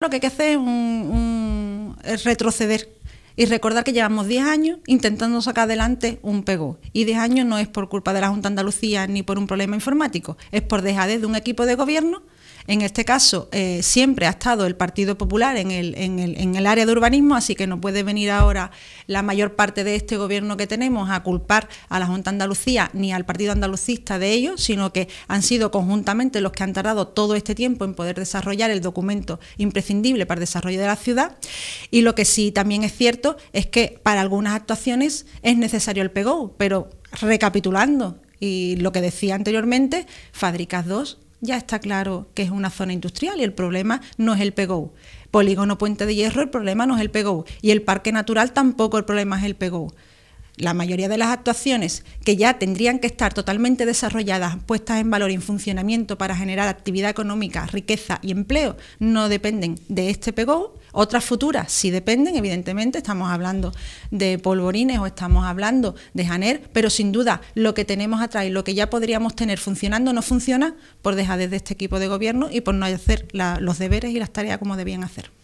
lo que hay que hacer es, un, retroceder y recordar que llevamos 10 años intentando sacar adelante un PEGO. Y 10 años no es por culpa de la Junta de Andalucía ni por un problema informático, es por dejadez de un equipo de gobierno en este caso, eh, siempre ha estado el Partido Popular en el, área de urbanismo, así que no puede venir ahora la mayor parte de este gobierno que tenemos a culpar a la Junta Andalucía ni al Partido Andalucista de ello, sino que han sido conjuntamente los que han tardado todo este tiempo en poder desarrollar el documento imprescindible para el desarrollo de la ciudad. Y lo que sí también es cierto es que para algunas actuaciones es necesario el PEGO, pero recapitulando y lo que decía anteriormente, Fábricas 2 ya está claro que es una zona industrial y el problema no es el pegó. Polígono Puente de Hierro, el problema no es el pegó Y el Parque Natural tampoco el problema es el pegó. La mayoría de las actuaciones que ya tendrían que estar totalmente desarrolladas, puestas en valor y en funcionamiento para generar actividad económica, riqueza y empleo, no dependen de este pegó, otras futuras sí dependen, evidentemente, estamos hablando de polvorines o estamos hablando de Janer, pero sin duda lo que tenemos atrás y lo que ya podríamos tener funcionando no funciona por dejar de este equipo de gobierno y por no hacer los deberes y las tareas como debían hacer.